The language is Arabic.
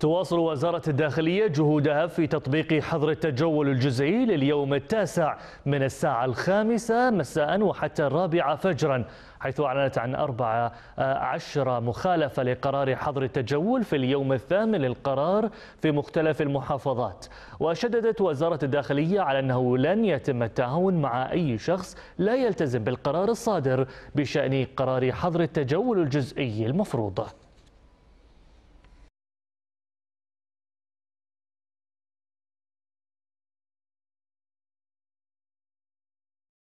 تواصل وزارة الداخلية جهودها في تطبيق حظر التجول الجزئي لليوم التاسع من الساعة الخامسة مساء وحتى الرابعة فجرا حيث أعلنت عن أربعة عشر مخالفة لقرار حظر التجول في اليوم الثامن للقرار في مختلف المحافظات وشددت وزارة الداخلية على أنه لن يتم التعاون مع أي شخص لا يلتزم بالقرار الصادر بشأن قرار حظر التجول الجزئي المفروض